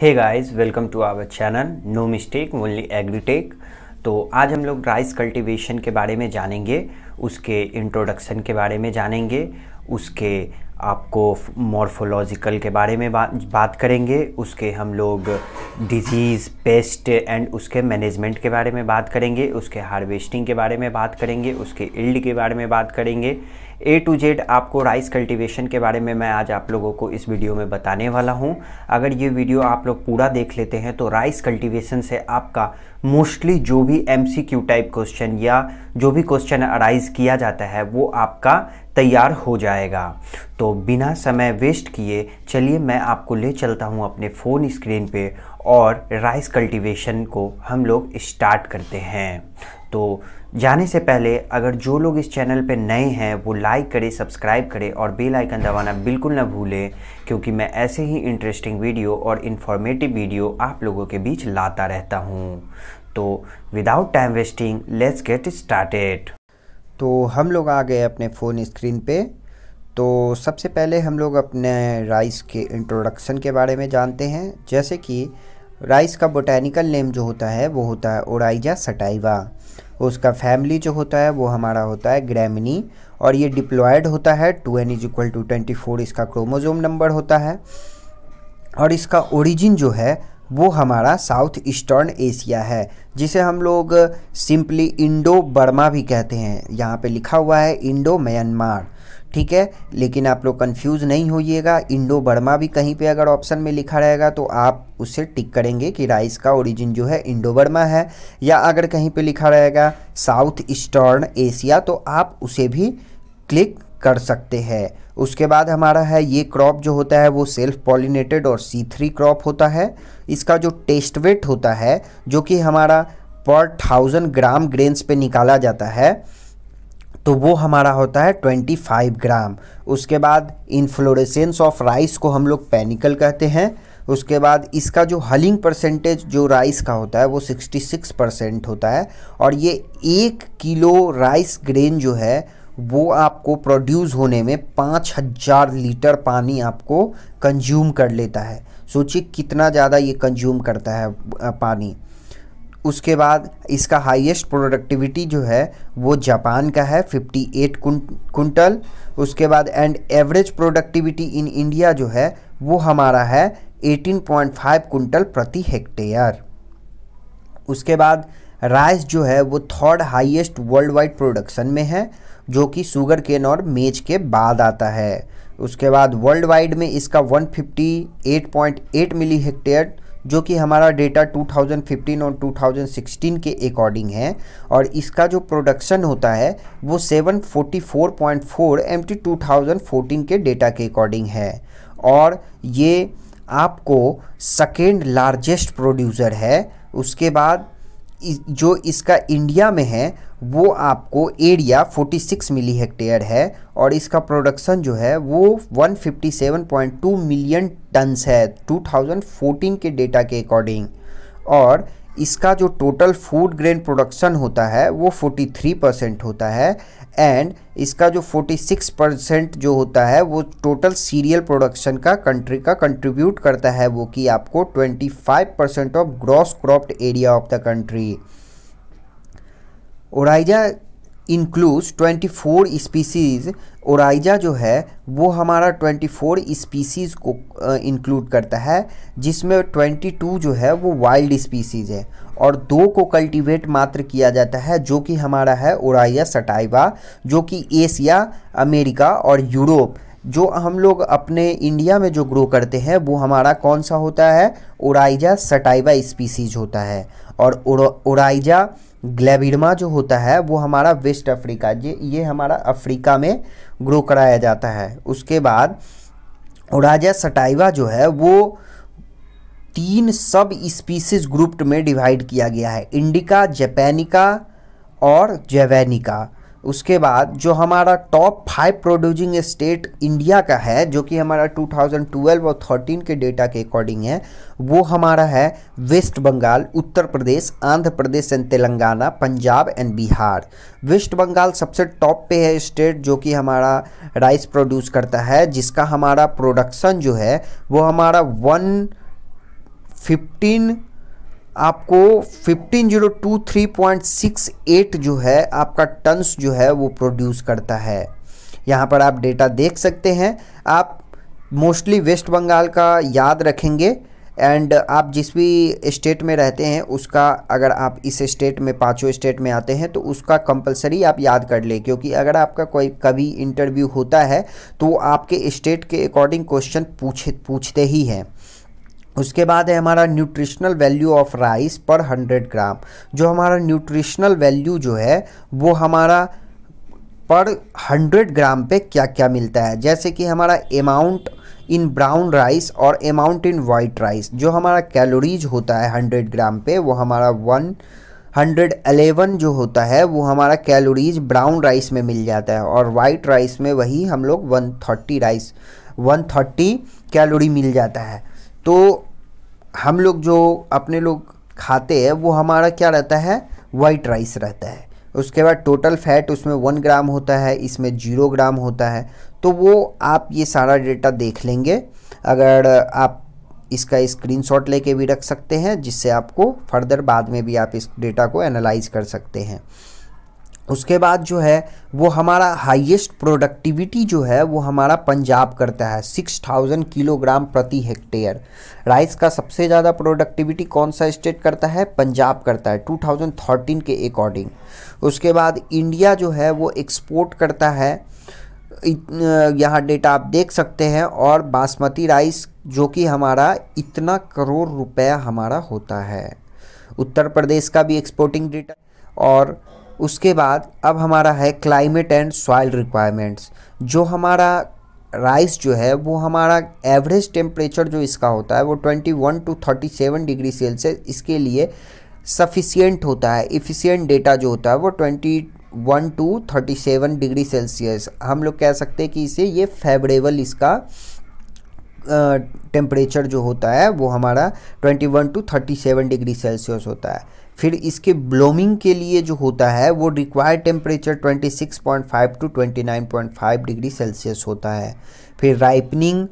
hey guys welcome to our channel no mistake only agritech तो आज हम लोग राइस कल्टीवेशन के बारे में जानेंगे उसके इंट्रोडक्शन के बारे में जानेंगे उसके आपको मॉर्फोलॉजिकल के बारे में बा, बात करेंगे उसके हम लोग डिजीज़ पेस्ट एंड उसके मैनेजमेंट के बारे में बात करेंगे उसके हार्वेस्टिंग के बारे में बात करेंगे उसके इल्ड के बारे में बात करेंगे ए टू जेड आपको राइस कल्टीवेशन के बारे में मैं आज आप लोगों को इस वीडियो में बताने वाला हूं अगर ये वीडियो आप लोग पूरा देख लेते हैं तो राइस कल्टीवेशन से आपका मोस्टली जो भी एम टाइप क्वेश्चन या जो भी क्वेश्चन अराइज किया जाता है वो आपका तैयार हो जाएगा तो बिना समय वेस्ट किए चलिए मैं आपको ले चलता हूँ अपने फ़ोन स्क्रीन पे और राइस कल्टीवेशन को हम लोग स्टार्ट करते हैं तो जाने से पहले अगर जो लोग इस चैनल पे नए हैं वो लाइक करें सब्सक्राइब करें और बेल आइकन दबाना बिल्कुल ना भूलें क्योंकि मैं ऐसे ही इंटरेस्टिंग वीडियो और इन्फॉर्मेटिव वीडियो आप लोगों के बीच लाता रहता हूँ तो without time wasting let's get started तो हम लोग आ गए अपने फ़ोन स्क्रीन पे तो सबसे पहले हम लोग अपने राइस के इंट्रोडक्शन के बारे में जानते हैं जैसे कि राइस का बोटैनिकल नेम जो होता है वो होता है ओराइजा सटाइवा उसका फैमिली जो होता है वो हमारा होता है ग्रेमिनी और ये डिप्लॉयड होता है two n is equal to twenty four इसका क्रोमोजोम नंबर होता है और इसका ओरिजिन जो है वो हमारा साउथ ईस्टर्न एशिया है जिसे हम लोग सिंपली इंडो बर्मा भी कहते हैं यहाँ पे लिखा हुआ है इंडो म्यांमार ठीक है लेकिन आप लोग कंफ्यूज नहीं होइएगा इंडो बर्मा भी कहीं पे अगर ऑप्शन में लिखा रहेगा तो आप उससे टिक करेंगे कि राइस का ओरिजिन जो है इंडो बर्मा है या अगर कहीं पे लिखा रहेगा साउथ ईस्टर्न एशिया तो आप उसे भी क्लिक कर सकते हैं उसके बाद हमारा है ये क्रॉप जो होता है वो सेल्फ पॉलिनेटेड और सी थ्री क्रॉप होता है इसका जो टेस्ट वेट होता है जो कि हमारा पर थाउजेंड ग्राम ग्रेन्स पे निकाला जाता है तो वो हमारा होता है ट्वेंटी फाइव ग्राम उसके बाद इन्फ्लोरेसेंस ऑफ राइस को हम लोग पैनिकल कहते हैं उसके बाद इसका जो हलिंग परसेंटेज जो राइस का होता है वो 66 परसेंट होता है और ये एक किलो राइस ग्रेन जो है वो आपको प्रोड्यूस होने में पाँच हज़ार लीटर पानी आपको कंज्यूम कर लेता है सोचिए कितना ज़्यादा ये कंज्यूम करता है पानी उसके बाद इसका हाईएस्ट प्रोडक्टिविटी जो है वो जापान का है 58 कुंटल उसके बाद and average productivity in India जो है वो हमारा है 18.5 कुंटल प्रति हेक्टेयर उसके बाद राइस जो है वो third highest world wide production में है जो कि शुगर केन और मेज के बाद आता है उसके बाद वर्ल्ड वाइड में इसका 158.8 मिली हेक्टेयर जो कि हमारा डेटा 2015 और 2016 के अकॉर्डिंग है और इसका जो प्रोडक्शन होता है वो 744.4 एमटी 2014 के डेटा के अकॉर्डिंग है और ये आपको सेकेंड लार्जेस्ट प्रोड्यूसर है उसके बाद जो इसका इंडिया में है वो आपको एरिया 46 मिली हेक्टेयर है और इसका प्रोडक्शन जो है वो 157.2 मिलियन टन्स है 2014 के डेटा के अकॉर्डिंग और इसका जो टोटल फूड ग्रेन प्रोडक्शन होता है वो 43 परसेंट होता है एंड इसका जो 46 परसेंट जो होता है वो टोटल सीरियल प्रोडक्शन का कंट्री का कंट्रीब्यूट करता है वो कि आपको 25 percent of gross cropped area of the country Oryza includes 24 species Oryza जो है वो हमारा 24 स्पीसीज़ को इंक्लूड करता है जिसमें 22 जो है वो वाइल्ड स्पीसीज़ है और दो को कल्टीवेट मात्र किया जाता है जो कि हमारा है ओराइया सटाइवा जो कि एशिया अमेरिका और यूरोप जो हम लोग अपने इंडिया में जो ग्रो करते हैं वो हमारा कौन सा होता है ओराइजा सटाइवा स्पीसीज होता है और ओराइजा ग्लैबिडमा जो होता है वो हमारा वेस्ट अफ्रीका ये ये हमारा अफ्रीका में ग्रो कराया जाता है उसके बाद राजा सटाइवा जो है वो तीन सब स्पीसीज ग्रुप्ड में डिवाइड किया गया है इंडिका जैपेनिका और जैवैनिका उसके बाद जो हमारा top five producing state India का है जो कि हमारा 2012 और 13 के डेटा के अकॉर्डिंग है वो हमारा है वेस्ट बंगाल उत्तर प्रदेश आंध्र प्रदेश एंड तेलंगाना पंजाब एंड बिहार वेस्ट बंगाल सबसे टॉप पे है स्टेट जो कि हमारा राइस प्रोड्यूस करता है जिसका हमारा प्रोडक्शन जो है वो हमारा वन फिफ्टीन आपको 15023.68 जो है आपका टन्स जो है वो प्रोड्यूस करता है यहाँ पर आप डेटा देख सकते हैं आप मोस्टली वेस्ट बंगाल का याद रखेंगे एंड आप जिस भी स्टेट में रहते हैं उसका अगर आप इस स्टेट में पाँचों स्टेट में आते हैं तो उसका कंपलसरी आप याद कर लें क्योंकि अगर आपका कोई कभी इंटरव्यू होता है तो आपके स्टेट के अकॉर्डिंग क्वेश्चन पूछे पूछते ही हैं उसके बाद है हमारा nutritional value of rice per hundred gram जो हमारा न्यूट्रिशनल वैल्यू जो है वो हमारा पर हंड्रेड ग्राम पे क्या क्या मिलता है जैसे कि हमारा अमाउंट इन ब्राउन राइस और अमाउंट इन वाइट राइस जो हमारा कैलोरीज होता है हंड्रेड ग्राम पे वो हमारा वन हंड्रेड एलेवन जो होता है वो हमारा कैलोरीज ब्राउन राइस में मिल जाता है और वाइट राइस में वही हम लोग one thirty rice one thirty calorie मिल जाता है तो हम लोग जो अपने लोग खाते हैं वो हमारा क्या रहता है वाइट राइस रहता है उसके बाद टोटल फैट उसमें वन ग्राम होता है इसमें जीरो ग्राम होता है तो वो आप ये सारा डेटा देख लेंगे अगर आप इसका स्क्रीनशॉट लेके भी रख सकते हैं जिससे आपको फर्दर बाद में भी आप इस डेटा को एनालाइज कर सकते हैं उसके बाद जो है वो हमारा हाईएस्ट प्रोडक्टिविटी जो है वो हमारा पंजाब करता है सिक्स थाउजेंड किलोग्राम प्रति हेक्टेयर राइस का सबसे ज़्यादा प्रोडक्टिविटी कौन सा स्टेट करता है पंजाब करता है टू थाउजेंड थर्टीन के अकॉर्डिंग उसके बाद इंडिया जो है वो एक्सपोर्ट करता है यहाँ डेटा आप देख सकते हैं और बासमती राइस जो कि हमारा इतना करोड़ रुपया हमारा होता है उत्तर प्रदेश का भी एक्सपोर्टिंग डेटा और उसके बाद अब हमारा है क्लाइमेट एंड सॉइल रिक्वायरमेंट्स जो हमारा राइस जो है वो हमारा एवरेज टेम्परेचर जो इसका होता है वो 21 टू थर्टी डिग्री सेल्सियस इसके लिए सफिशियंट होता है इफिशियंट डेटा जो होता है वो 21 टू थर्टी डिग्री सेल्सियस हम लोग कह सकते हैं कि इसे ये फेवरेबल इसका टेम्परेचर जो होता है वो हमारा 21 टू थर्टी डिग्री सेल्सियस होता है फिर इसके ब्लोमिंग के लिए जो होता है वो required temperature 26.5 to 29.5 degree Celsius होता है फिर राइपनिंग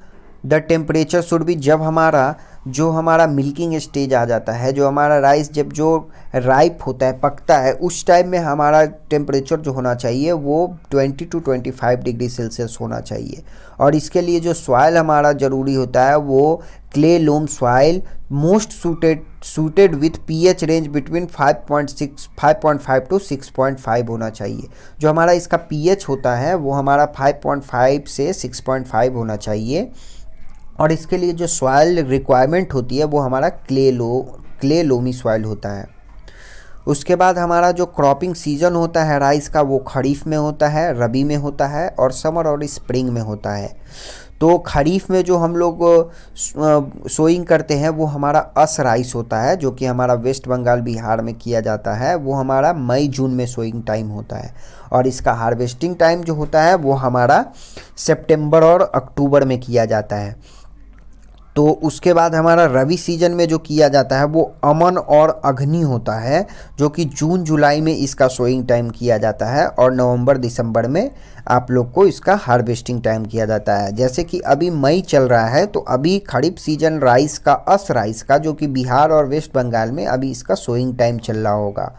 द टेम्परेचर शुड भी जब हमारा जो हमारा मिल्किंग स्टेज आ जाता है जो हमारा राइस जब जो राइप होता है पकता है उस टाइम में हमारा टेम्परेचर जो होना चाहिए वो 20 टू 25 डिग्री सेल्सियस होना चाहिए और इसके लिए जो सॉयल हमारा ज़रूरी होता है वो clay loam soil most suited suited with pH range between 5.6 5.5 to 6.5 होना चाहिए जो हमारा इसका पीएच होता है वो हमारा 5.5 से 6.5 होना चाहिए और इसके लिए जो सॉयल रिक्वायरमेंट होती है वो हमारा क्ले लो क्ले लोमी सॉयल होता है उसके बाद हमारा जो क्रॉपिंग सीजन होता है राइस का वो खरीफ में होता है रबी में होता है और समर और स्प्रिंग में होता है तो खरीफ में जो हम लोग सोइंग करते हैं वो हमारा अस राइस होता है जो कि हमारा वेस्ट बंगाल बिहार में किया जाता है वो हमारा मई जून में सोइंग टाइम होता है और इसका हार्वेस्टिंग टाइम जो होता है वो हमारा सेप्टेम्बर और अक्टूबर में किया जाता है तो उसके बाद हमारा रवि सीजन में जो किया जाता है वो अमन और अग्नि होता है जो कि जून जुलाई में इसका सोइंग टाइम किया जाता है और नवंबर दिसंबर में आप लोग को इसका हार्वेस्टिंग टाइम किया जाता है जैसे कि अभी मई चल रहा है तो अभी खरीफ सीजन राइस का अस राइस का जो कि बिहार और वेस्ट बंगाल में अभी इसका सोइंग टाइम चल रहा होगा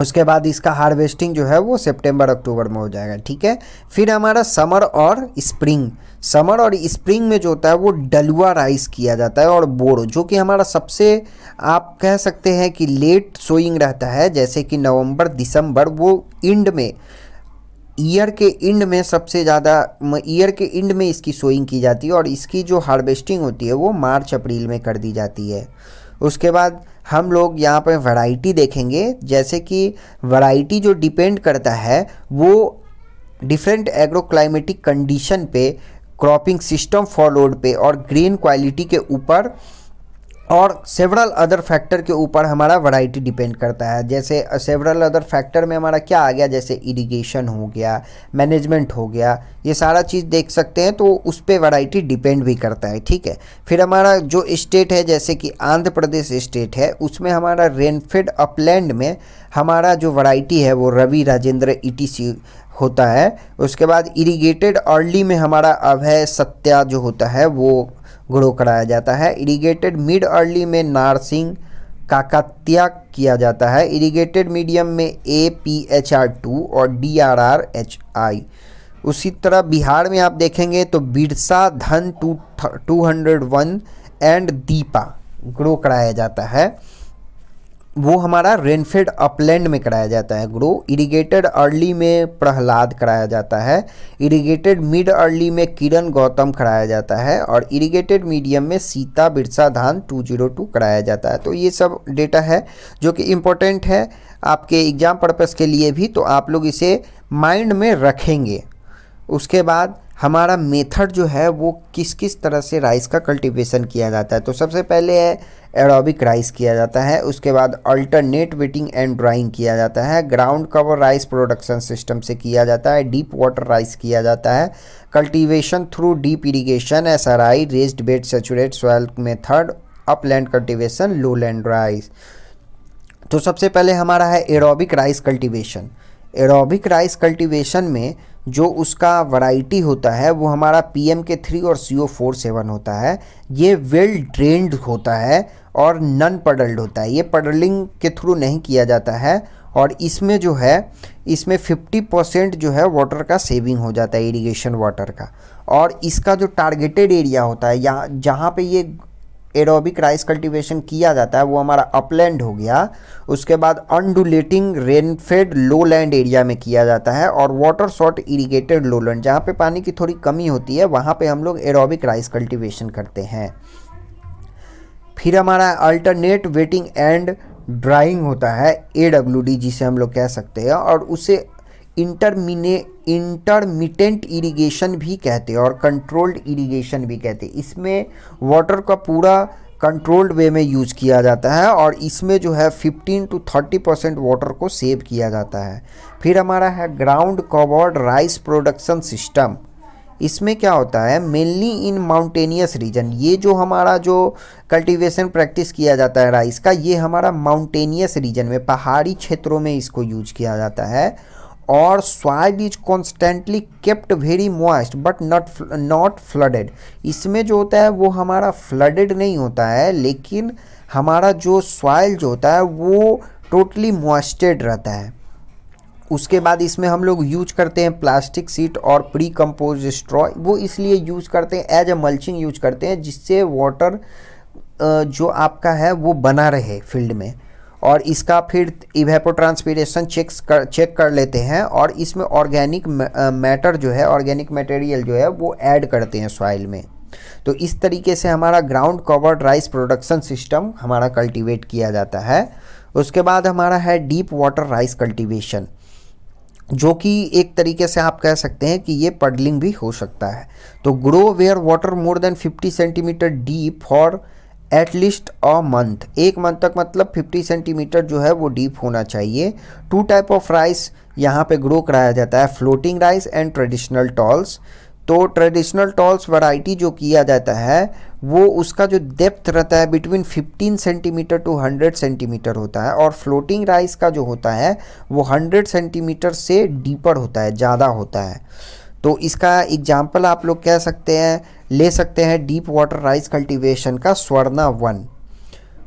उसके बाद इसका हार्वेस्टिंग जो है वो सितंबर अक्टूबर में हो जाएगा ठीक है फिर हमारा समर और स्प्रिंग समर और स्प्रिंग में जो होता है वो डलुआ राइस किया जाता है और बोरो जो कि हमारा सबसे आप कह सकते हैं कि लेट सोइंग रहता है जैसे कि नवंबर दिसंबर वो इंड में ईयर के इंड में सबसे ज़्यादा ईयर के इंड में इसकी सोइंग की जाती है और इसकी जो हार्वेस्टिंग होती है वो मार्च अप्रैल में कर दी जाती है उसके बाद हम लोग यहाँ पर वैरायटी देखेंगे जैसे कि वैरायटी जो डिपेंड करता है वो डिफरेंट एग्रोक्लाइमेटिक कंडीशन पे क्रॉपिंग सिस्टम फॉलोड पे और ग्रीन क्वालिटी के ऊपर और सेवरल अदर फैक्टर के ऊपर हमारा वैरायटी डिपेंड करता है जैसे सेवरल अदर फैक्टर में हमारा क्या आ गया जैसे इरिगेशन हो गया मैनेजमेंट हो गया ये सारा चीज़ देख सकते हैं तो उस पर वैरायटी डिपेंड भी करता है ठीक है फिर हमारा जो स्टेट है जैसे कि आंध्र प्रदेश स्टेट है उसमें हमारा रेनफेड अपलैंड में हमारा जो वराइटी है वो रवि राजेंद्र ई e होता है उसके बाद इरीगेटेड अर्ली में हमारा अभय सत्या जो होता है वो ग्रो कराया जाता है इरिगेटेड मिड अर्ली में नार्सिंग काकात्या किया जाता है इरिगेटेड मीडियम में A P H R two और D R R H I उसी तरह बिहार में आप देखेंगे तो Birsa Dhan two two hundred one and Deepa grow कराया जाता है वो हमारा रेनफेड अपलैंड में कराया जाता है ग्रो इरिगेटेड अर्ली में प्रहलाद कराया जाता है इरिगेटेड मिड अर्ली में किरण गौतम कराया जाता है और इरिगेटेड मीडियम में सीता बिरसा धान 202 कराया जाता है तो ये सब डेटा है जो कि इम्पोर्टेंट है आपके एग्ज़ाम पर्पज़ के लिए भी तो आप लोग इसे माइंड में रखेंगे उसके बाद हमारा मेथड जो है वो किस किस तरह से राइस का कल्टीवेशन किया जाता है तो सबसे पहले है एरोबिक राइस किया जाता है उसके बाद अल्टरनेट वेटिंग एंड ड्राइंग किया जाता है ground cover rice production system से किया जाता है डीप वाटर राइस किया जाता है cultivation through deep irrigation S R I raised bed saturate soil method up land cultivation low land rice तो सबसे पहले हमारा है aerobic rice cultivation aerobic rice cultivation में जो उसका वैरायटी होता है वो हमारा पी एम के थ्री और सी ओ फोर सेवन होता है ये वेल ड्रेन्ड होता है और नन पडल्ड होता है ये पडलिंग के थ्रू नहीं किया जाता है और इसमें जो है इसमें 50 परसेंट जो है वाटर का सेविंग हो जाता है इरिगेशन वाटर का और इसका जो टारगेटेड एरिया होता है यहाँ जहाँ पे ये एरोबिक राइस कल्टीवेशन किया जाता है वो हमारा अपलैंड हो गया उसके बाद undulating rainfed low land area में किया जाता है और water short irrigated low land जहाँ पर पानी की थोड़ी कमी होती है वहाँ पर हम लोग एरोबिक राइस कल्टिवेशन करते हैं फिर हमारा अल्टरनेट वेटिंग एंड ड्राइंग होता है ए डब्ल्यू डी जिसे हम लोग कह सकते हैं और उसे इंटरमीने इंटरमीटेंट इरिगेशन भी कहते हैं और कंट्रोल्ड इरिगेशन भी कहते हैं इसमें वाटर का पूरा कंट्रोल्ड वे में यूज किया जाता है और इसमें जो है 15 टू 30 परसेंट वाटर को सेव किया जाता है फिर हमारा है ground covered rice production system इसमें क्या होता है मेनली इन माउंटेनियस रीजन ये जो हमारा जो कल्टीवेशन प्रैक्टिस किया जाता है राइस का ये हमारा माउंटेनियस रीजन में पहाड़ी क्षेत्रों में इसको यूज किया जाता है और soil is constantly kept very moist but not not flooded इसमें जो होता है वो हमारा फ्लडेड नहीं होता है लेकिन हमारा जो सॉइल जो होता है वो टोटली मॉइस्टेड रहता है उसके बाद इसमें हम लोग यूज करते हैं प्लास्टिक सीट और प्री कम्पोज स्ट्रॉ वो इसलिए यूज करते हैं एज ए मल्चिंग यूज करते हैं जिससे वाटर जो आपका है वो बना रहे फील्ड में और इसका फिर इवेपोट्रांसपीरेशन चेक कर चेक कर लेते हैं और इसमें ऑर्गेनिक मैटर जो है ऑर्गेनिक मटेरियल जो है वो ऐड करते हैं सॉइल में तो इस तरीके से हमारा ground covered rice production system हमारा कल्टीवेट किया जाता है उसके बाद हमारा है डीप वाटर राइस कल्टीवेशन जो कि एक तरीके से आप कह सकते हैं कि ये पडलिंग भी हो सकता है तो grow where water more than 50 centimetre deep for at least a month एक मंथ तक मतलब 50 सेंटीमीटर जो है वो डीप होना चाहिए टू टाइप ऑफ राइस यहाँ पे ग्रो कराया जाता है floating rice and traditional talls तो ट्रेडिशनल टॉल्स वैरायटी जो किया जाता है वो उसका जो डेप्थ रहता है बिटवीन 15 सेंटीमीटर टू 100 सेंटीमीटर होता है और फ्लोटिंग राइस का जो होता है वो 100 सेंटीमीटर से डीपर होता है ज़्यादा होता है तो इसका एग्जाम्पल आप लोग कह सकते हैं ले सकते हैं डीप वाटर राइस कल्टीवेशन का स्वर्णा वन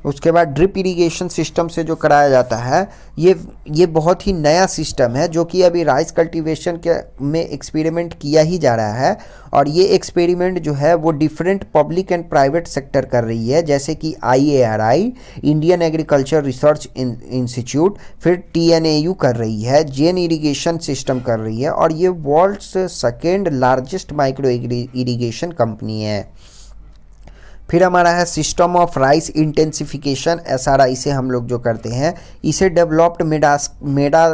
उसके बाद ड्रिप इरिगेशन सिस्टम से जो कराया जाता है ये ये बहुत ही नया सिस्टम है जो कि अभी राइस कल्टीवेशन के में एक्सपेरिमेंट किया ही जा रहा है और ये एक्सपेरिमेंट जो है वो different public and private sector कर रही है जैसे कि I Indian Agriculture Research Institute फिर टी कर रही है जेन इरीगेशन सिस्टम कर रही है और ये world's second largest micro irrigation company है फिर हमारा है system of rice intensification S R I से हम लोग जो करते हैं इसे डेवलप्ड मेडास मेडा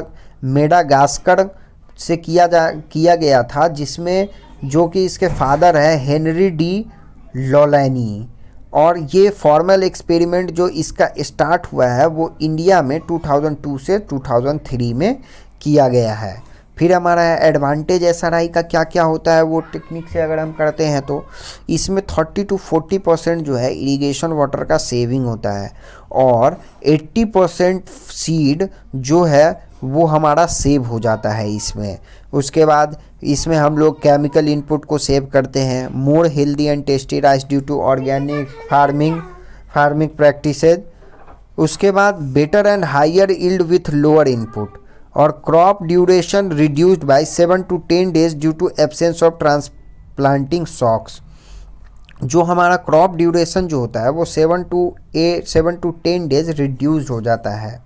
मेडागास्कर से किया जा किया गया था जिसमें जो कि इसके फादर है हेनरी डी लोलैनी और ये फॉर्मल एक्सपेरिमेंट जो इसका स्टार्ट हुआ है वो इंडिया में 2002 से 2003 में किया गया है फिर हमारा एडवांटेज एस का क्या क्या होता है वो टेक्निक से अगर हम करते हैं तो इसमें 30 टू 40 परसेंट जो है इरिगेशन वाटर का सेविंग होता है और 80 परसेंट सीड जो है वो हमारा सेव हो जाता है इसमें उसके बाद इसमें हम लोग केमिकल इनपुट को सेव करते हैं more healthy and tasty rice due to organic farming farming practices उसके बाद better and higher yield with lower input और crop duration reduced by seven to ten days due to absence of transplanting सॉक्स जो हमारा crop duration जो होता है वो seven to eight seven to ten days reduce हो जाता है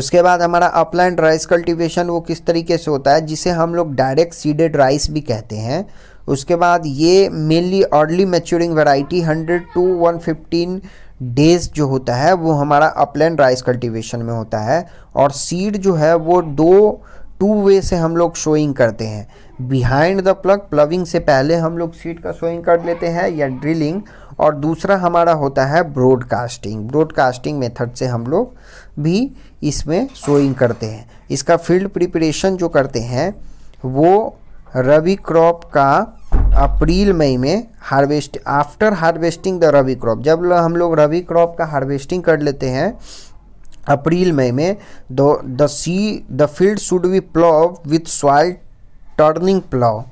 उसके बाद हमारा अपलैंड राइस कल्टीवेशन वो किस तरीके से होता है जिसे हम लोग डायरेक्ट सीडेड राइस भी कहते हैं उसके बाद ये mainly early maturing variety hundred to one fifteen days जो होता है वो हमारा अपलैंड राइस कल्टीवेशन में होता है और सीड जो है वो दो टू वे से हम लोग शोइंग करते हैं बिहाइंड द प्लग प्लविंग से पहले हम लोग सीड का शोइंग कर लेते हैं या ड्रिलिंग और दूसरा हमारा होता है ब्रॉडकास्टिंग ब्रॉडकास्टिंग मेथड से हम लोग भी इसमें शोइंग करते हैं इसका फील्ड प्रिपरेशन जो करते हैं वो रवि क्रॉप का अप्रैल मई में harvest after harvesting the rabi crop जब हम लोग रबी क्रॉप का हार्वेस्टिंग कर लेते हैं अप्रैल मई में द द सी the field should be plough with soil turning plough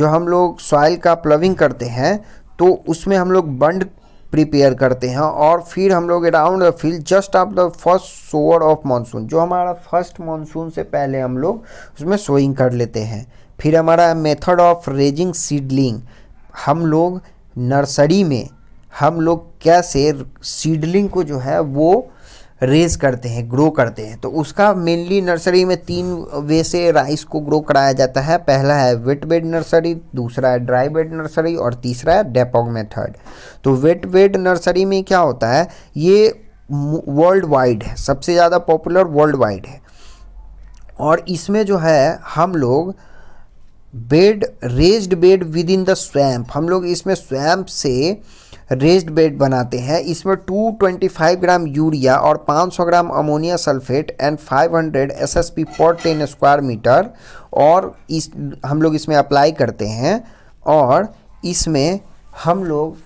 जो हम लोग सॉइल का प्लविंग करते हैं तो उसमें हम लोग बंड प्रिपेयर करते हैं और फिर हम लोग अराउंड द फील्ड जस्ट आप the first shower of monsoon जो हमारा फर्स्ट मानसून से पहले हम लोग उसमें सोइंग कर लेते हैं फिर हमारा मेथड ऑफ रेजिंग सीडलिंग हम लोग नर्सरी में हम लोग कैसे सीडलिंग को जो है वो रेज करते हैं ग्रो करते हैं तो उसका मेनली नर्सरी में तीन वे से राइस को ग्रो कराया जाता है पहला है वेट बेड नर्सरी दूसरा है ड्राई बेड नर्सरी और तीसरा है डेपॉग मेथड तो वेट बेड नर्सरी में क्या होता है ये वर्ल्ड वाइड है सबसे ज़्यादा पॉपुलर वर्ल्ड वाइड है और इसमें जो है हम लोग bed raised bed with in the swamp हम लोग इसमें स्वैम्प से रेज्ड बेड बनाते हैं इसमें 225 ग्राम यूरिया और 500 gram ammonia sulphate and 500 hundred S S P per ten square metre और इस हम लोग इसमें अप्लाई करते हैं और इसमें हम लोग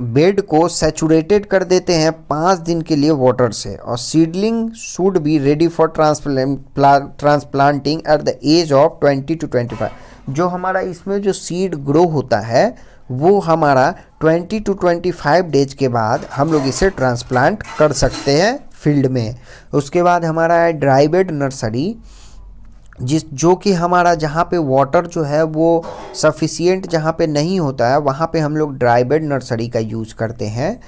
बेड को सेचूरेटेड कर देते हैं पाँच दिन के लिए वाटर से और seedling should be ready for transplanting at the age of twenty to twenty five जो हमारा इसमें जो सीड ग्रो होता है वो हमारा twenty to twenty five days के बाद हम लोग इसे ट्रांसप्लांट कर सकते हैं फील्ड में उसके बाद हमारा है ड्राई बेड नर्सरी जिस जो कि हमारा जहाँ पे वाटर जो है वो सफिशियंट जहाँ पे नहीं होता है वहाँ पे हम लोग ड्राई बेड नर्सरी का यूज़ करते हैं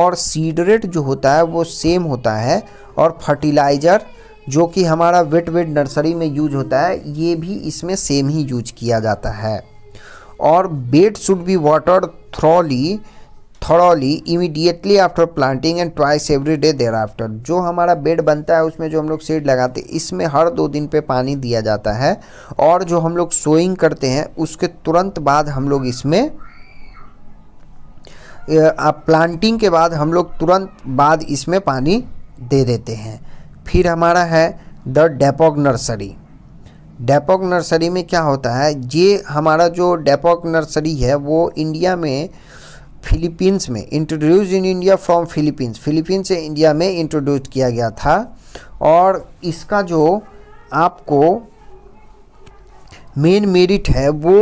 और सीडरेट जो होता है वो सेम होता है और फर्टिलाइज़र जो कि हमारा वेट वेट नर्सरी में यूज होता है ये भी इसमें सेम ही यूज किया जाता है और bed should be water thoroughly thoroughly immediately after planting and twice every day thereafter जो हमारा बेड बनता है उसमें जो हम लोग सीड लगाते हैं इसमें हर दो दिन पे पानी दिया जाता है और जो हम लोग सोइंग करते हैं उसके तुरंत बाद हम लोग इसमें प्लांटिंग के बाद हम लोग तुरंत बाद इसमें पानी दे देते हैं फिर हमारा है द डेपोक नर्सरी डेपॉक नर्सरी में क्या होता है ये हमारा जो डेपॉक नर्सरी है वो इंडिया में फिलीपींस में introduce in India from Philippines Philippines से इंडिया में इंट्रोड्यूस किया गया था और इसका जो आपको मेन मेरिट है वो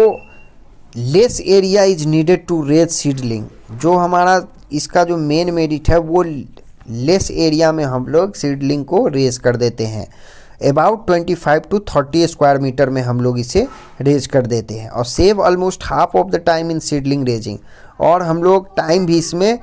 less area is needed to raise seedling जो हमारा इसका जो मेन मेरिट है वो लेस एरिया में हम लोग सीडलिंग को रेस कर देते हैं अबाउट 25 टू 30 स्क्वायर मीटर में हम लोग इसे रेज कर देते हैं और save almost half of the time in seedling raising और हम लोग टाइम भी इसमें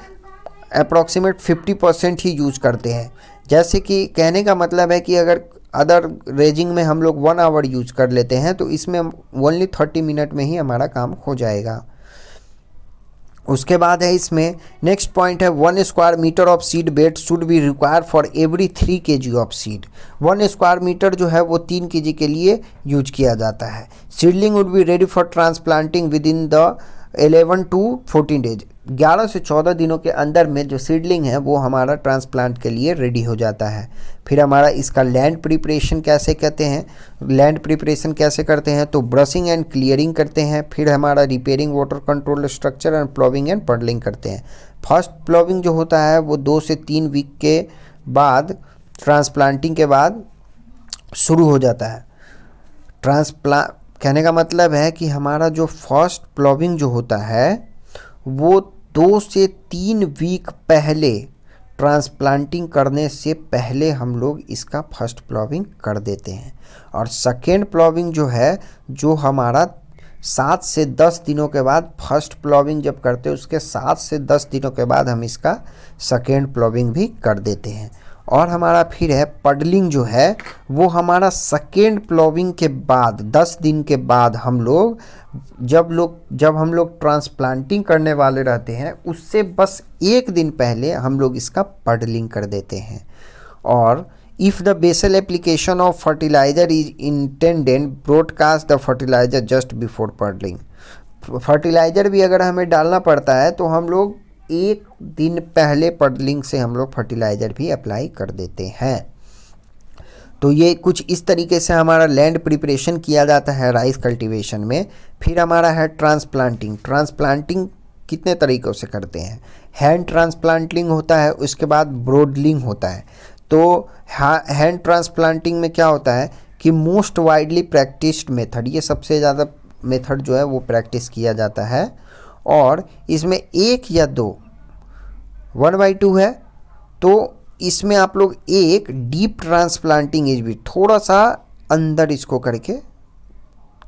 अप्रॉक्सीमेट 50 परसेंट ही यूज करते हैं जैसे कि कहने का मतलब है कि अगर अदर रेजिंग में हम लोग वन आवर यूज कर लेते हैं तो इसमें ओनली थर्टी मिनट में ही हमारा काम हो जाएगा उसके बाद है इसमें नेक्स्ट पॉइंट है one square metre of seed bed should be require for every three K G of seed one square metre जो है वो तीन के जी के लिए यूज किया जाता है seedling would be ready for transplanting with in the eleven to fourteen days 11 से 14 दिनों के अंदर में जो सीडलिंग है वो हमारा ट्रांसप्लांट के लिए रेडी हो जाता है फिर हमारा इसका लैंड प्रिपरेशन कैसे कहते हैं लैंड प्रिपरेशन कैसे करते हैं तो ब्रशिंग एंड क्लियरिंग करते हैं फिर हमारा repairing water control structure and ploughing and puddling करते हैं फर्स्ट प्लॉविंग जो होता है वो दो से तीन वीक के बाद ट्रांसप्लांटिंग के बाद शुरू हो जाता है ट्रांसप्ला कहने का मतलब है कि हमारा जो फर्स्ट प्लॉविंग जो होता है वो दो से तीन वीक पहले ट्रांसप्लांटिंग करने से पहले हम लोग इसका फर्स्ट प्लॉविंग कर देते हैं और सेकेंड प्लॉविंग जो है जो हमारा सात से दस दिनों के बाद फर्स्ट प्लॉविंग जब करते हैं उसके सात से दस दिनों के बाद हम इसका सेकेंड प्लॉविंग भी कर देते हैं और हमारा फिर है पडलिंग जो है वो हमारा सेकेंड प्लॉविंग के बाद दस दिन के बाद हम लोग जब लोग जब हम लोग ट्रांसप्लांटिंग करने वाले रहते हैं उससे बस एक दिन पहले हम लोग इसका पडलिंग कर देते हैं और if the basal application of fertiliser is intended broadcast the fertiliser just before puddling fertiliser भी अगर हमें डालना पड़ता है तो हम लोग एक दिन पहले पडलिंग से हम लोग फर्टिलाइज़र भी अप्लाई कर देते हैं तो ये कुछ इस तरीके से हमारा लैंड प्रिपरेशन किया जाता है राइस कल्टीवेशन में फिर हमारा है ट्रांसप्लांटिंग ट्रांसप्लांटिंग कितने तरीक़ों से करते हैं हैंड ट्रांसप्लांटिंग होता है उसके बाद ब्रोडलिंग होता है तो हैंड ट्रांसप्लांटिंग में क्या होता है कि मोस्ट वाइडली प्रैक्टिस्ड मेथड ये सबसे ज़्यादा मेथड जो है वो प्रैक्टिस किया जाता है और इसमें एक या दो वन बाई टू है तो इसमें आप लोग एक डीप ट्रांसप्लांटिंग एज भी थोड़ा सा अंदर इसको करके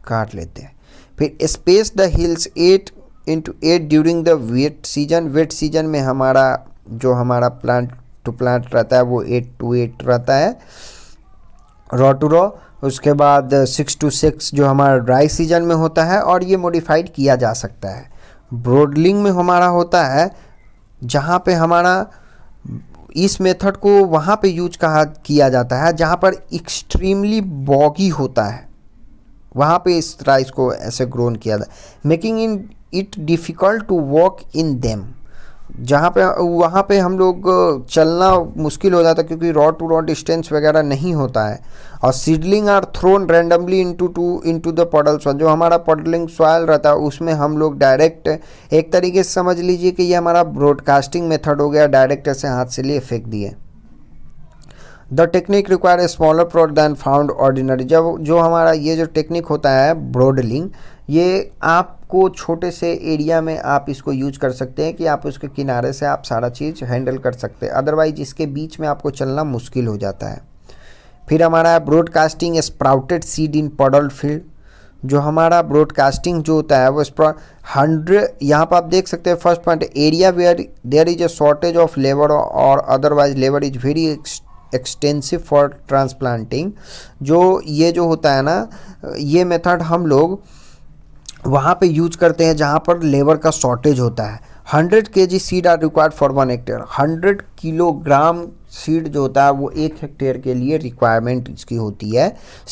काट लेते हैं फिर space the hills eight into eight during the wet season wet season में हमारा जो हमारा प्लांट टू प्लांट रहता है वो एट टू एट रहता है रॉ टू रॉ उसके बाद सिक्स टू सिक्स जो हमारा ड्राई सीजन में होता है और ये मॉडिफाइड किया जा सकता है ब्रॉडलिंग में हमारा होता है जहाँ पे हमारा इस मेथड को वहाँ पे यूज कहा किया जाता है जहाँ पर एक्सट्रीमली बॉगी होता है वहाँ पे इस तरह इसको ऐसे ग्रोन किया जाता है making in it difficult to walk in them जहाँ पे वहाँ पे हम लोग चलना मुश्किल हो जाता है क्योंकि रॉड टू रॉड डिस्टेंस वगैरह नहीं होता है और seedling are thrown randomly into to into the puddle soil जो हमारा पॉडलिंग सॉयल रहता है उसमें हम लोग डायरेक्ट एक तरीके से समझ लीजिए कि ये हमारा ब्रॉडकास्टिंग मेथड हो गया डायरेक्ट ऐसे हाथ से लिए फेंक दिए the technique require a smaller plot than found ordinary जब जो हमारा ये जो टेक्निक होता है ब्रॉडलिंग ये आपको छोटे से एरिया में आप इसको यूज कर सकते हैं कि आप उसके किनारे से आप सारा चीज़ हैंडल कर सकते हैं अदरवाइज इसके बीच में आपको चलना मुश्किल हो जाता है फिर हमारा ब्रॉडकास्टिंग स्प्राउटेड सीड इन पडल फील्ड जो हमारा ब्रॉडकास्टिंग जो होता है वो हंड्रेड यहाँ पर आप देख सकते हैं first point area where there is a shortage of labour और otherwise labour is very extensive for transplanting जो ये जो होता है ना ये मेथड हम लोग वहाँ पे यूज करते हैं जहाँ पर लेबर का शॉर्टेज होता है hundred K G seed are required for one hectare hundred kilogram seed जो होता है वो एक हेक्टेयर के लिए रिक्वायरमेंट इसकी होती है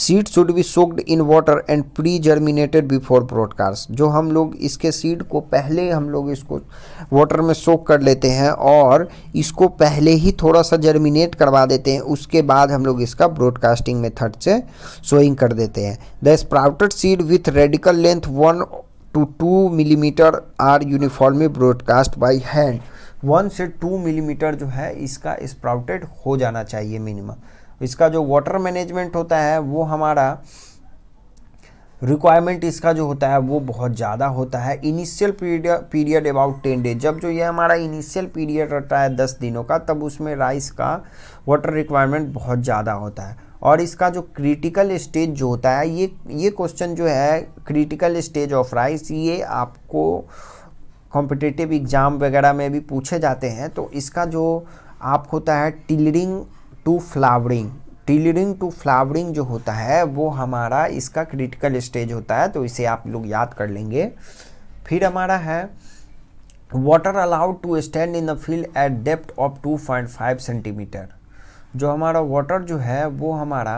seed should be soaked in water and pre germinated before broadcast जो हम लोग इसके सीड को पहले हम लोग इसको वाटर में सोक कर लेते हैं और इसको पहले ही थोड़ा सा जर्मिनेट करवा देते हैं उसके बाद हम लोग इसका ब्रॉडकास्टिंग मेथड से सोइंग कर देते हैं the sprouted seed with radicle length one to two millimetre are uniformly broadcast by hand one से टू मिलीमीटर जो है इसका स्प्राउटेड हो जाना चाहिए मिनिमम इसका जो वाटर मैनेजमेंट होता है वो हमारा रिक्वायरमेंट इसका जो होता है वो बहुत ज़्यादा होता है initial period period about ten days जब जो ये हमारा इनिशियल पीरियड रहता है दस दिनों का तब उसमें राइस का वाटर रिक्वायरमेंट बहुत ज़्यादा होता है और इसका जो क्रिटिकल स्टेज जो होता है ये ये क्वेश्चन जो है क्रिटिकल स्टेज ऑफ राइस ये आपको कॉम्पिटिटिव एग्ज़ाम वगैरह में भी पूछे जाते हैं तो इसका जो आप होता है tillering to flowering tillering to flowering जो होता है वो हमारा इसका क्रिटिकल स्टेज होता है तो इसे आप लोग याद कर लेंगे फिर हमारा है water allowed to stand in the field at depth of 2.5 centimetre जो हमारा वाटर जो है वो हमारा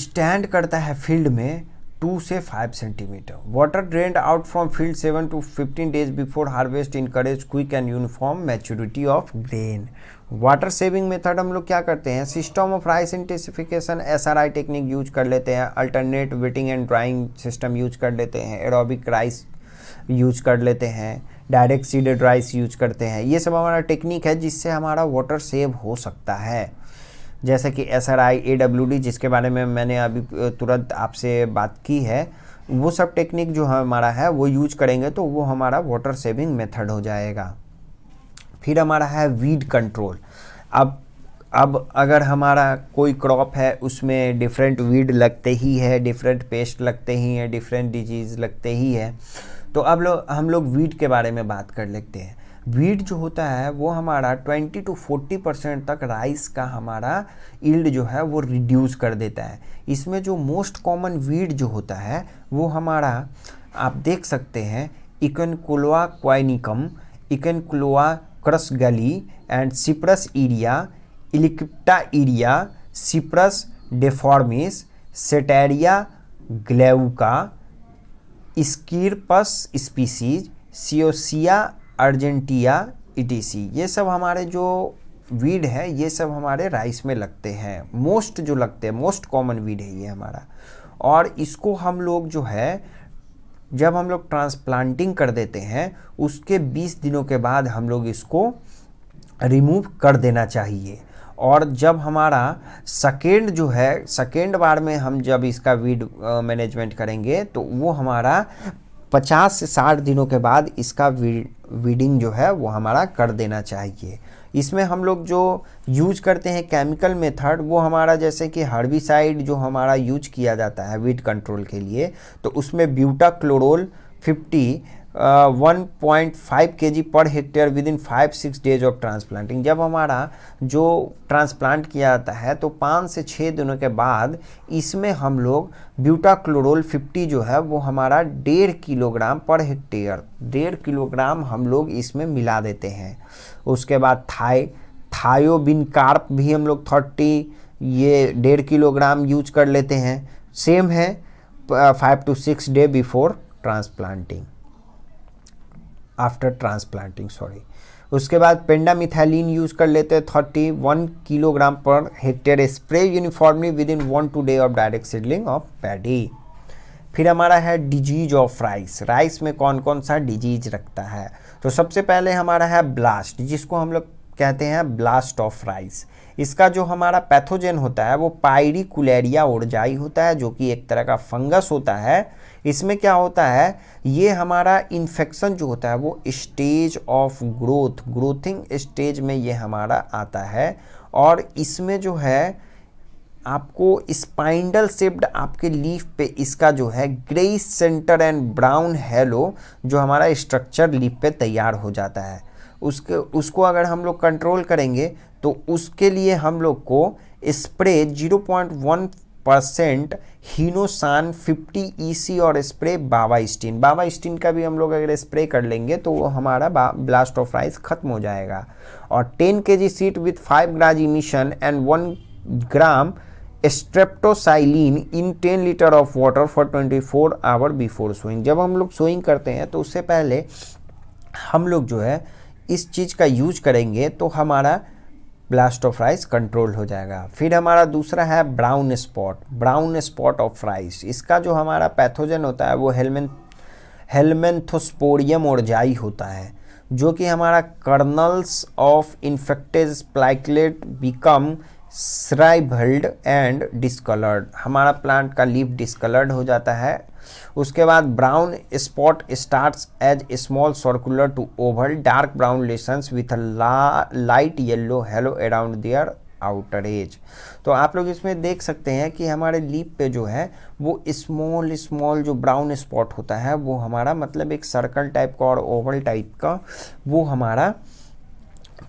स्टैंड करता है फील्ड में टू से five centimetre water drained out from field seven to fifteen days before harvest encourage quick and uniform maturity of grain water saving method हम लोग क्या करते हैं system of rice intensification S R I technique use कर लेते हैं alternate wetting and drying system use कर लेते हैं एरोबिक राइस यूज कर लेते हैं डायरेक्ट सीडेड राइस यूज करते हैं ये सब हमारा टेक्निक है जिससे हमारा वाटर सेव हो सकता है जैसे कि S R I A W D जिसके बारे में मैंने अभी तुरंत आपसे बात की है वो सब टेक्निक जो हमारा है वो यूज करेंगे तो वो हमारा वाटर सेविंग मेथड हो जाएगा फिर हमारा है वीड कंट्रोल अब अब अगर हमारा कोई क्रॉप है उसमें डिफरेंट वीड लगते ही है डिफरेंट पेस्ट लगते ही हैं डिफरेंट डिजीज़ लगते ही है तो अब लोग हम लोग वीड के बारे में बात कर लेते हैं वीट जो होता है वो हमारा 20 टू 40 परसेंट तक राइस का हमारा ईल्ड जो है वो रिड्यूस कर देता है इसमें जो मोस्ट कॉमन वीट जो होता है वो हमारा आप देख सकते हैं इकनकुलवा क्वाइनिकम echinochloa crus galli and cyperus iria इलिक्टा एरिया cyperus difformis setaria glauca scirpus species सियोसिया अर्जेंटिया इटीसी ये सब हमारे जो वीड है ये सब हमारे राइस में लगते हैं मोस्ट जो लगते हैं मोस्ट कॉमन वीड है ये हमारा और इसको हम लोग जो है जब हम लोग ट्रांसप्लांटिंग कर देते हैं उसके 20 दिनों के बाद हम लोग इसको रिमूव कर देना चाहिए और जब हमारा सेकेंड जो है सेकेंड बार में हम जब इसका वीड मैनेजमेंट करेंगे तो वो हमारा पचास से साठ दिनों के बाद इसका वीडिंग जो है वो हमारा कर देना चाहिए इसमें हम लोग जो यूज करते हैं केमिकल मेथड वो हमारा जैसे कि हर्बिसाइड जो हमारा यूज किया जाता है वीड कंट्रोल के लिए तो उसमें butachlor fifty one point five K G per hectare within five six days of transplanting जब हमारा जो ट्रांसप्लांट किया जाता है तो पाँच से छः दिनों के बाद इसमें हम लोग ब्यूटाक्लोरोल फिफ्टी जो है वो हमारा डेढ़ किलोग्राम पर हेक्टेयर डेढ़ किलोग्राम हम लोग इसमें मिला देते हैं उसके बाद थाई थायोबिन कार्प भी हम लोग थर्टी ये डेढ़ किलोग्राम यूज कर लेते हैं सेम है five to six day before transplanting after transplanting sorry उसके बाद मिथैलिन यूज कर लेते हैं thirty one kilogram per hectare spray uniformly within one to day of direct seedling of paddy फिर हमारा है डिजीज ऑफ राइस राइस में कौन कौन सा डिजीज रखता है तो सबसे पहले हमारा है ब्लास्ट जिसको हम लोग कहते हैं ब्लास्ट ऑफ राइस इसका जो हमारा पैथोजेन होता है वो पायरिकुलेरिया ओरजाई होता है जो कि एक तरह का फंगस होता है इसमें क्या होता है ये हमारा इन्फेक्शन जो होता है वो stage of growth growing stage में ये हमारा आता है और इसमें जो है आपको स्पाइंडल सेप्ड आपके लीफ पे इसका जो है grey centre and brown halo जो हमारा स्ट्रक्चर लीफ पे तैयार हो जाता है उसके उसको अगर हम लोग कंट्रोल करेंगे तो उसके लिए हम लोग को स्प्रे 0.1 परसेंट हीनोसान 50 ईसी और spray Bavistin Bavistin का भी हम लोग अगर स्प्रे कर लेंगे तो वो हमारा ब्लास्ट ऑफ राइस खत्म हो जाएगा और 10 K G seed with 5 grams Emisan and 1 gram streptocycline in 10 litre of water for 24 hour before sowing जब हम लोग सोइंग करते हैं तो उससे पहले हम लोग जो है इस चीज़ का यूज करेंगे तो हमारा ब्लास्ट ऑफ राइस कंट्रोल हो जाएगा फिर हमारा दूसरा है brown spot brown spot of rice इसका जो हमारा पैथोजन होता है वो हेलमेन हेलमेंथोस्पोरियम ओरजाई होता है जो कि हमारा kernels of infected spikelet become shrivelled and discoloured हमारा प्लांट का लीफ डिसकलर्ड हो जाता है उसके बाद brown spot starts as small circular to oval dark brown lesions with light yellow halo around their outer edge तो आप लोग इसमें देख सकते हैं कि हमारे लीप पे जो है वो स्मॉल स्मॉल जो ब्राउन स्पॉट होता है वो हमारा मतलब एक सर्कल टाइप का और ओवल टाइप का वो हमारा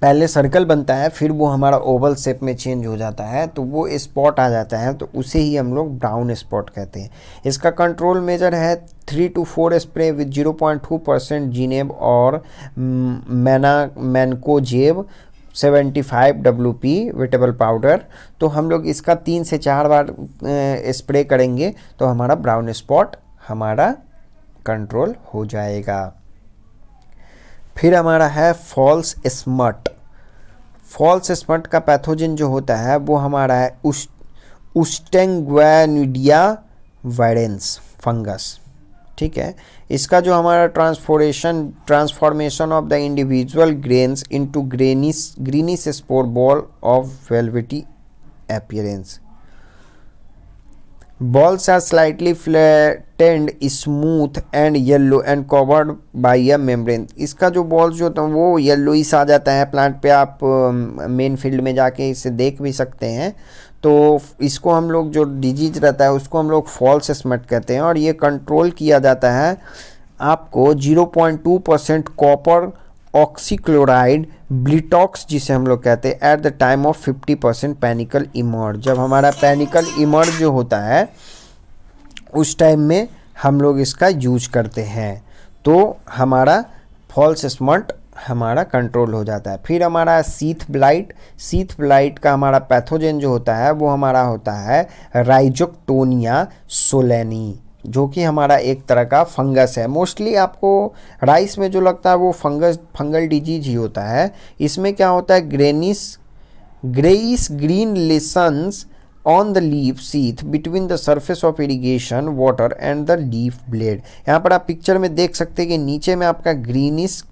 पहले सर्कल बनता है फिर वो हमारा ओवल शेप में चेंज हो जाता है तो वो स्पॉट आ जाता है तो उसे ही हम लोग ब्राउन स्पॉट कहते हैं इसका कंट्रोल मेजर है three to four spray with zero point two percent zineb और mm, मैना mancozeb seventy five W P wettable powder तो हम लोग इसका तीन से चार बार स्प्रे करेंगे तो हमारा ब्राउन स्पॉट हमारा कंट्रोल हो जाएगा फिर हमारा है फॉल्स स्मट फॉल्स स्मट का पैथोजन जो होता है वो हमारा है उस उस्टेंग्वेनिडिया वायरेंस फंगस ठीक है इसका जो हमारा transformation transformation of the individual grains into greenish greenish spore ball of velvety appearance balls are slightly flattened smooth and yellow and covered by a membrane इसका जो बॉल्स जो होता है वो येलोइस आ जाता है प्लांट पे आप मेन um, फील्ड में जाके इसे देख भी सकते हैं तो इसको हम लोग जो डिजीज रहता है उसको हम लोग फॉल्स स्मट कहते हैं और ये कंट्रोल किया जाता है आपको 0.2 परसेंट कॉपर ऑक्सीक्लोराइड ब्लिटॉक्स जिसे हम लोग कहते हैं at the time of 50 percent panicle emerge जब हमारा पैनिकल इमर्ज जो होता है उस टाइम में हम लोग इसका यूज करते हैं तो हमारा फॉल्स स्मर्ट हमारा कंट्रोल हो जाता है फिर हमारा सीथ ब्लाइट सीथ ब्लाइट का हमारा पैथोजन जो होता है वो हमारा होता है राइजोक्टोनिया सोलैनी जो कि हमारा एक तरह का फंगस है मोस्टली आपको राइस में जो लगता है वो फंगस फंगल डिजीज ही होता है इसमें क्या होता है greenish greyish green lesions on the leaf sheath between the surface of irrigation water and the leaf blade यहाँ पर आप पिक्चर में देख सकते हैं कि नीचे में आपका ग्रीनिश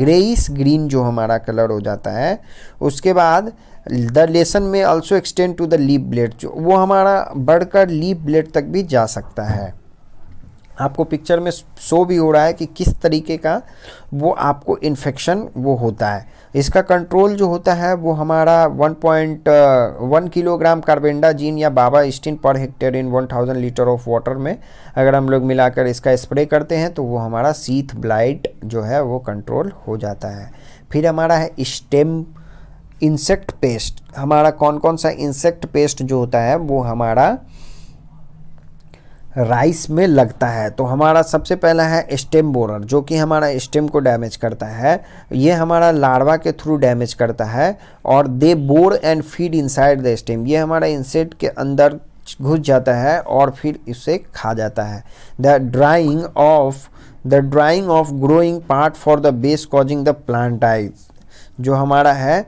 ग्रेइस ग्रीन जो हमारा कलर हो जाता है उसके बाद द लेसन में also extend to the leaf blade जो वो हमारा बढ़कर लीप ब्लेड तक भी जा सकता है आपको पिक्चर में शो भी हो रहा है कि किस तरीके का वो आपको इन्फेक्शन वो होता है इसका कंट्रोल जो होता है वो हमारा 1.1 किलोग्राम कार्बेंडाजीन या Bavistin per hectare in 1000 litre of water में अगर हम लोग मिलाकर इसका स्प्रे करते हैं तो वो हमारा सीथ ब्लाइट जो है वो कंट्रोल हो जाता है फिर हमारा है स्टेम इंसेक्ट पेस्ट हमारा कौन कौन सा इंसेक्ट पेस्ट जो होता है वो हमारा राइस में लगता है तो हमारा सबसे पहला है स्टेम बोरर जो कि हमारा स्टेम को डैमेज करता है ये हमारा लार्वा के थ्रू डैमेज करता है और they bore and feed inside the stem ये हमारा इंसेट के अंदर घुस जाता है और फिर इसे खा जाता है the drying of the drying of growing part for the base causing the plant to die जो हमारा है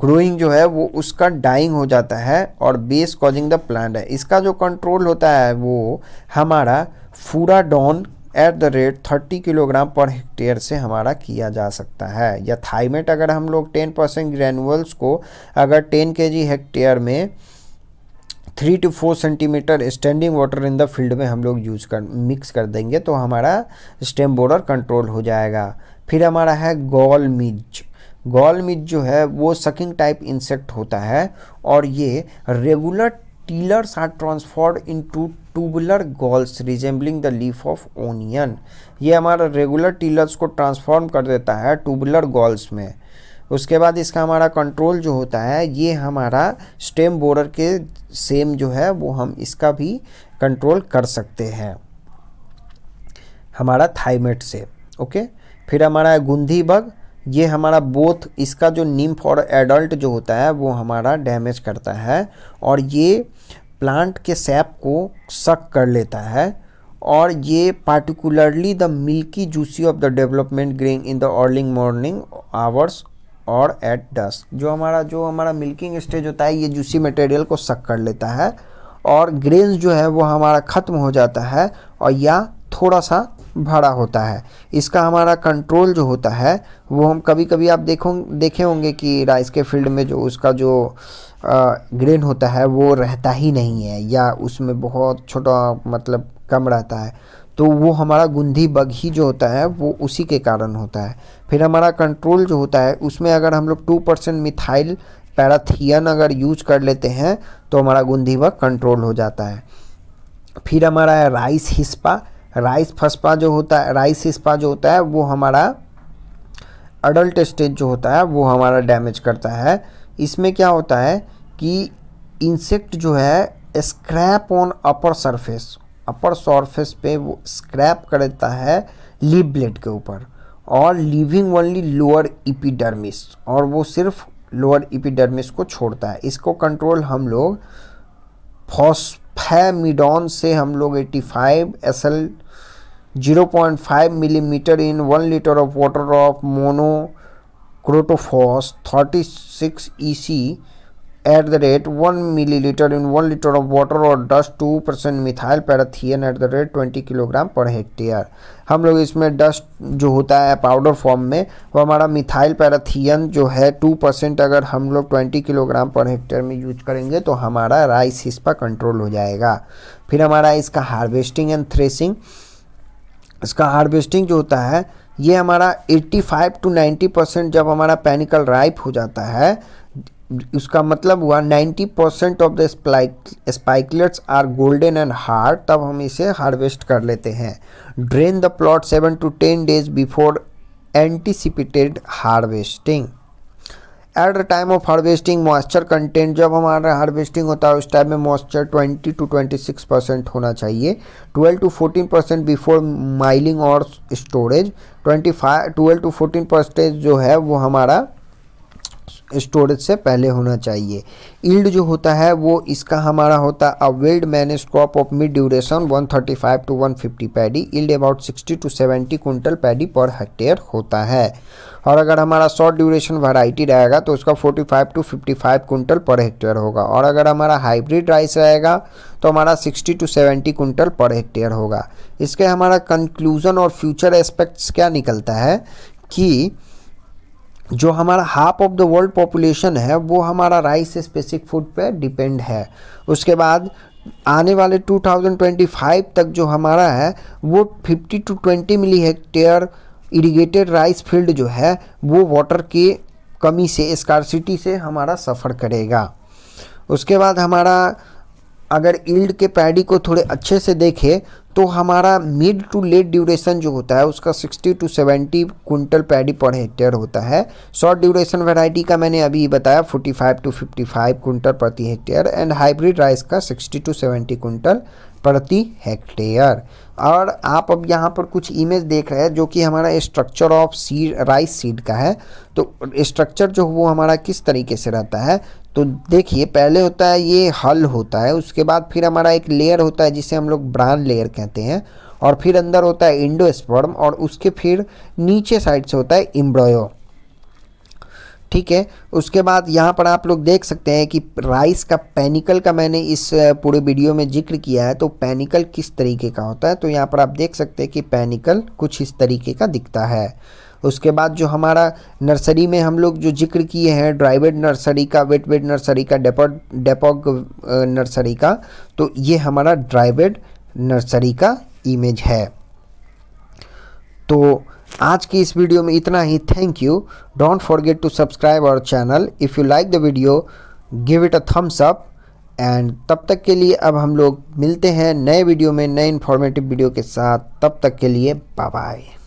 ग्रोइंग जो है वो उसका डाइंग हो जाता है और बेस कॉजिंग द प्लांट है इसका जो कंट्रोल होता है वो हमारा Furadan at the rate thirty kilogram per hectare से हमारा किया जा सकता है या थाइमेट अगर हम लोग टेन परसेंट ग्रैनुअल्स को अगर टेन के जी हेक्टेयर में three to four centimetre standing water in the field में हम लोग यूज कर मिक्स कर देंगे तो हमारा स्टेम बोर्डर कंट्रोल हो जाएगा फिर हमारा है गोल मिर्च गॉल मिज जो है वो सकिंग टाइप इंसेक्ट होता है और ये regular tillers are transformed into tubular galls resembling the leaf of onion ये हमारा रेगुलर टीलर्स को ट्रांसफॉर्म कर देता है टूबुलर गॉल्स में उसके बाद इसका हमारा कंट्रोल जो होता है ये हमारा स्टेम बोरर के सेम जो है वो हम इसका भी कंट्रोल कर सकते हैं हमारा थाइमेट से ओके फिर हमारा है गुंधी बग ये हमारा बोथ इसका जो निम्फ और एडल्ट जो होता है वो हमारा डैमेज करता है और ये प्लांट के सैप को सक कर लेता है और ये particularly the milky juicy of the development grain in the अर्लिंग मॉर्निंग आवर्स और एट डस्ट जो हमारा जो हमारा मिल्किंग स्टेज होता है ये जूसी मटेरियल को सक कर लेता है और ग्रेन्स जो है वो हमारा ख़त्म हो जाता है और या थोड़ा सा भरा होता है इसका हमारा कंट्रोल जो होता है वो हम कभी कभी आप देखो देखे होंगे कि राइस के फील्ड में जो उसका जो ग्रेन होता है वो रहता ही नहीं है या उसमें बहुत छोटा मतलब कम रहता है तो वो हमारा गुंधी बग ही जो होता है वो उसी के कारण होता है फिर हमारा कंट्रोल जो होता है उसमें अगर हम लोग टू परसेंट मिथाइल पैराथियन अगर यूज कर लेते हैं तो हमारा गुंधी बग कंट्रोल हो जाता है फिर हमारा है राइस हिस्पा राइस फस्पा जो होता है राइस हिस्पा जो होता है वो हमारा अडल्ट स्टेज जो होता है वो हमारा डैमेज करता है इसमें क्या होता है कि इंसेक्ट जो है scrape on upper surface upper surface पे वो स्क्रैप कर देता है लीव ब्लेड के ऊपर और लिविंग ओनली लोअर इपिडर्मिस और वो सिर्फ लोअर इपिडर्मिस को छोड़ता है इसको कंट्रोल हम लोग फॉस थैमिडॉन से हम लोग 85 S L 0.5 millimetre in one litre of water of monocrotophos 36 EC the rate one millilitre in one litre of water और dust two percent methyl parathion at the rate twenty kilogram per hectare हम लोग इसमें dust जो होता है powder form में वो हमारा मिथाइल पैराथियन जो है टू परसेंट अगर हम लोग ट्वेंटी किलोग्राम पर हेक्टेयर में यूज करेंगे तो हमारा राइस इस पर कंट्रोल हो जाएगा फिर हमारा इसका हार्वेस्टिंग एंड थ्रेसिंग इसका हार्वेस्टिंग जो होता है ये हमारा 85 टू नाइन्टी परसेंट जब हमारा पैनिकल राइप हो जाता है उसका मतलब हुआ 90 percent of the spikelets are golden and hard तब हम इसे हार्वेस्ट कर लेते हैं drain the plot seven to ten days before anticipated harvesting at the time of harvesting moisture content जब हमारा हार्वेस्टिंग होता है उस टाइम में मॉइस्चर 20 टू 26 परसेंट होना चाहिए 12 टू 14 परसेंट बिफोर माइलिंग और स्टोरेज 25 12 टू 14 परसेंट जो है वो हमारा स्टोरेज से पहले होना चाहिए ईल्ड जो होता है वो इसका हमारा होता है अब well manage crop of mid duration 135 to 150 paddy yield about 60 to 70 quintal paddy per hectare होता है और अगर हमारा शॉर्ट ड्यूरेशन वैरायटी रहेगा तो उसका 45 टू 55 क्विंटल पर हेक्टेयर होगा और अगर हमारा हाइब्रिड राइस रहेगा तो हमारा 60 टू 70 कुंटल पर हेक्टेयर होगा इसके हमारा कंक्लूजन और फ्यूचर एस्पेक्ट्स क्या निकलता है कि जो हमारा half of the world population है वो हमारा राइस स्पेसिफिक फूड पे डिपेंड है उसके बाद आने वाले 2025 तक जो हमारा है वो 50 to 20 million hectare irrigated rice field जो है वो वाटर की कमी से स्कारसिटी से हमारा सफ़र करेगा उसके बाद हमारा अगर ईल्ड के पैडी को थोड़े अच्छे से देखें तो हमारा मिड टू लेट ड्यूरेशन जो होता है उसका 60 to 70 quintal paddy per hectare होता है शॉर्ट ड्यूरेशन वैरायटी का मैंने अभी बताया 45 टू 55 क्विंटल प्रति हेक्टेयर एंड हाइब्रिड राइस का 60 टू 70 क्विंटल प्रति हेक्टेयर और आप अब यहाँ पर कुछ इमेज देख रहे हैं जो कि हमारा structure of seed rice seed का है तो स्ट्रक्चर जो वो हमारा किस तरीके से रहता है तो देखिए पहले होता है ये हल होता है उसके बाद फिर हमारा एक लेयर होता है जिसे हम लोग ब्रान लेयर कहते हैं और फिर अंदर होता है इंडोस्पर्म और उसके फिर नीचे साइड से होता है इम्ब्रॉयो ठीक है उसके बाद यहाँ पर आप लोग देख सकते हैं कि राइस का पैनिकल का मैंने इस पूरे वीडियो में जिक्र किया है तो पैनिकल किस तरीके का होता है तो यहाँ पर आप देख सकते हैं कि पैनिकल कुछ इस तरीके का दिखता है उसके बाद जो हमारा नर्सरी में हम लोग जो जिक्र किए हैं ड्राइवेड नर्सरी का वेट वेट नर्सरी का डेपो डेपोग नर्सरी का तो ये हमारा ड्राइवेड नर्सरी का इमेज है तो आज की इस वीडियो में इतना ही thank you don't forget to subscribe our channel if you like the video give it a thumbs up and तब तक के लिए अब हम लोग मिलते हैं नए वीडियो में नए इन्फॉर्मेटिव वीडियो के साथ तब तक के लिए बाय बाय